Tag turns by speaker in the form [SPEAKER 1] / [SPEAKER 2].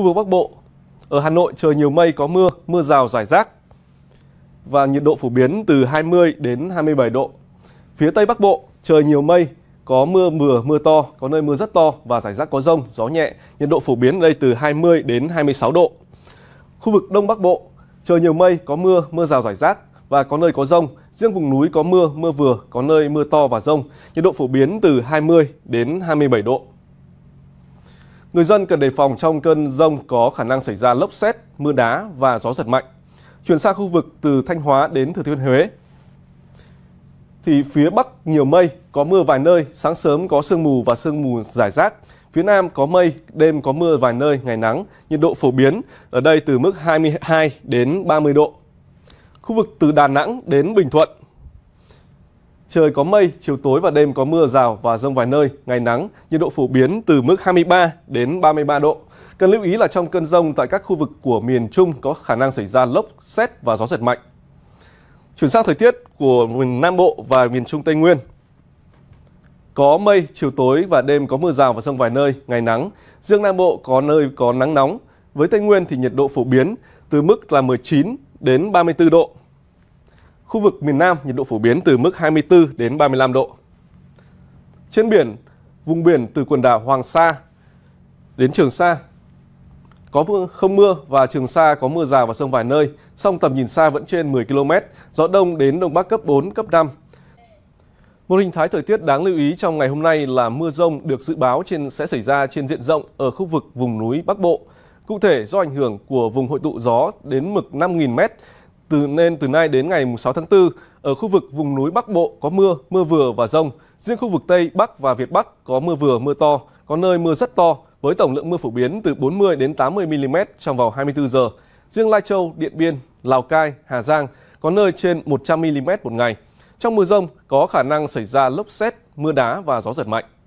[SPEAKER 1] Khu vực Bắc Bộ, ở Hà Nội trời nhiều mây có mưa, mưa rào rải rác và nhiệt độ phổ biến từ 20 đến 27 độ. Phía Tây Bắc Bộ, trời nhiều mây, có mưa vừa, mưa to, có nơi mưa rất to và rải rác có rông, gió nhẹ, nhiệt độ phổ biến ở đây từ 20 đến 26 độ. Khu vực Đông Bắc Bộ, trời nhiều mây, có mưa, mưa rào rải rác và có nơi có rông, riêng vùng núi có mưa, mưa vừa, có nơi mưa to và rông, nhiệt độ phổ biến từ 20 đến 27 độ. Người dân cần đề phòng trong cơn rông có khả năng xảy ra lốc xét, mưa đá và gió giật mạnh. Chuyển sang khu vực từ Thanh Hóa đến Thừa Thiên Huế. Thì phía Bắc nhiều mây, có mưa vài nơi, sáng sớm có sương mù và sương mù rải rác. Phía Nam có mây, đêm có mưa vài nơi, ngày nắng, nhiệt độ phổ biến ở đây từ mức 22 đến 30 độ. Khu vực từ Đà Nẵng đến Bình Thuận Trời có mây, chiều tối và đêm có mưa rào và rông vài nơi, ngày nắng, nhiệt độ phổ biến từ mức 23 đến 33 độ. Cần lưu ý là trong cơn rông tại các khu vực của miền Trung có khả năng xảy ra lốc, xét và gió giật mạnh. Chuyển sang thời tiết của miền Nam Bộ và miền Trung Tây Nguyên. Có mây, chiều tối và đêm có mưa rào và rông vài nơi, ngày nắng. Riêng Nam Bộ có nơi có nắng nóng. Với Tây Nguyên thì nhiệt độ phổ biến từ mức là 19 đến 34 độ. Khu vực miền Nam nhiệt độ phổ biến từ mức 24 đến 35 độ. Trên biển, vùng biển từ quần đảo Hoàng Sa đến Trường Sa có mưa, không mưa và Trường Sa có mưa rào và sông vài nơi, song tầm nhìn xa vẫn trên 10 km, gió đông đến đông bắc cấp 4, cấp 5. Một hình thái thời tiết đáng lưu ý trong ngày hôm nay là mưa rông được dự báo trên sẽ xảy ra trên diện rộng ở khu vực vùng núi Bắc Bộ. Cụ thể do ảnh hưởng của vùng hội tụ gió đến mực 5.000 m, từ nên từ nay đến ngày 6 tháng 4, ở khu vực vùng núi Bắc Bộ có mưa, mưa vừa và rông. Riêng khu vực Tây Bắc và Việt Bắc có mưa vừa, mưa to, có nơi mưa rất to với tổng lượng mưa phổ biến từ 40 đến 80 mm trong vòng 24 giờ. Riêng Lai Châu, Điện Biên, Lào Cai, Hà Giang có nơi trên 100 mm một ngày. Trong mưa rông có khả năng xảy ra lốc xét, mưa đá và gió giật mạnh.